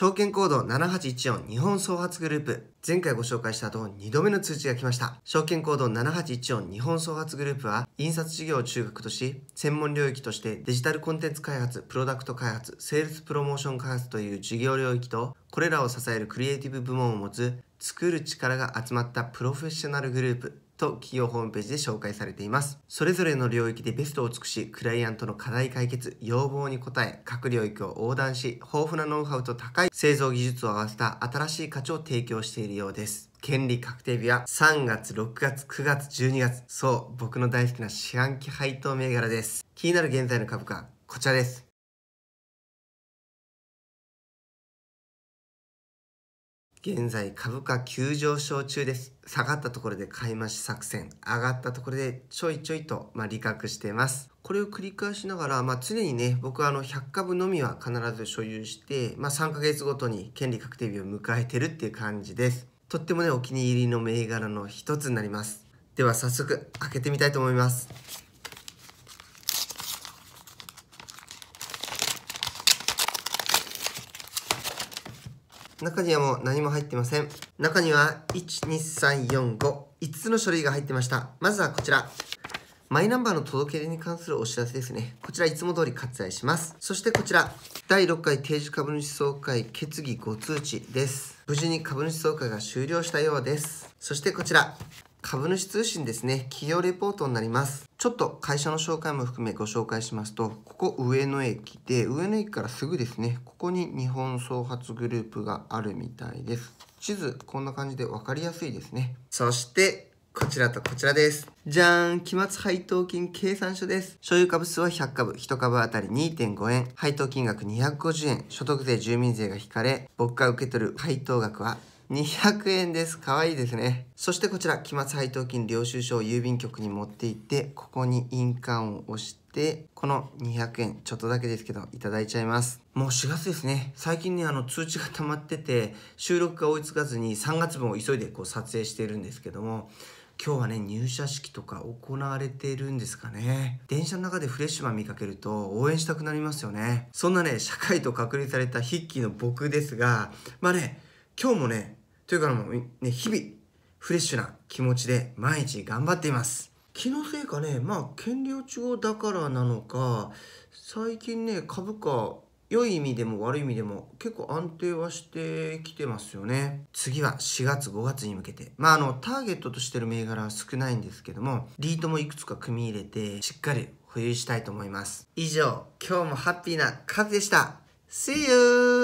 証券コード7814日本創発グループ。前回ご紹介した後、2度目の通知が来ました。証券コード7814日本創発グループは、印刷事業を中核とし、専門領域としてデジタルコンテンツ開発、プロダクト開発、セールスプロモーション開発という事業領域と、これらを支えるクリエイティブ部門を持つ、作る力が集まったプロフェッショナルグループと企業ホームページで紹介されています。それぞれの領域でベストを尽くし、クライアントの課題解決、要望に応え、各領域を横断し、豊富なノウハウと高い製造技術を合わせた新しい価値を提供しているようです。権利確定日は3月、6月、9月、12月。そう、僕の大好きな四半期配当銘柄です。気になる現在の株価、こちらです。現在株価急上昇中です。下がったところで買い増し作戦、上がったところでちょいちょいと、まあ、利確してます。これを繰り返しながら、まあ、常にね、僕はあの100株のみは必ず所有して、まあ、3ヶ月ごとに権利確定日を迎えてるっていう感じです。とってもね、お気に入りの銘柄の一つになります。では早速開けてみたいと思います。中にはもう何も入ってません中には12345つの書類が入ってましたまずはこちらマイナンバーの届け出に関するお知らせですね。こちらいつも通り割愛します。そしてこちら、第6回定時株主総会決議ご通知です。無事に株主総会が終了したようです。そしてこちら、株主通信ですね。企業レポートになります。ちょっと会社の紹介も含めご紹介しますと、ここ上野駅で、上野駅からすぐですね、ここに日本総発グループがあるみたいです。地図、こんな感じで分かりやすいですね。そして、こちらとこちらです。じゃーん期末配当金計算書です。所有株数は100株、1株当たり2.5円、配当金額250円、所得税、住民税が引かれ、僕が受け取る配当額は200円です。かわいいですね。そしてこちら、期末配当金領収書を郵便局に持って行って、ここに印鑑を押して、この200円、ちょっとだけですけど、いただいちゃいます。もう4月ですね。最近ね、あの、通知が溜まってて、収録が追いつかずに3月分を急いでこう撮影してるんですけども、今日はね入社式とか行われているんですかね電車の中でフレッシュマン見かけると応援したくなりますよねそんなね社会と隔離された筆記の僕ですがまあね今日もねというかもうね、日々、フレッシュな気持ちで毎日頑張っています。気のせいかね、まあ、権利中だからなのか、最近ね、株価、良い意味でも悪い意味でも結構安定はしてきてますよね。次は4月5月に向けて。まああのターゲットとしてる銘柄は少ないんですけども、リートもいくつか組み入れてしっかり保有したいと思います。以上、今日もハッピーなカズでした。See you!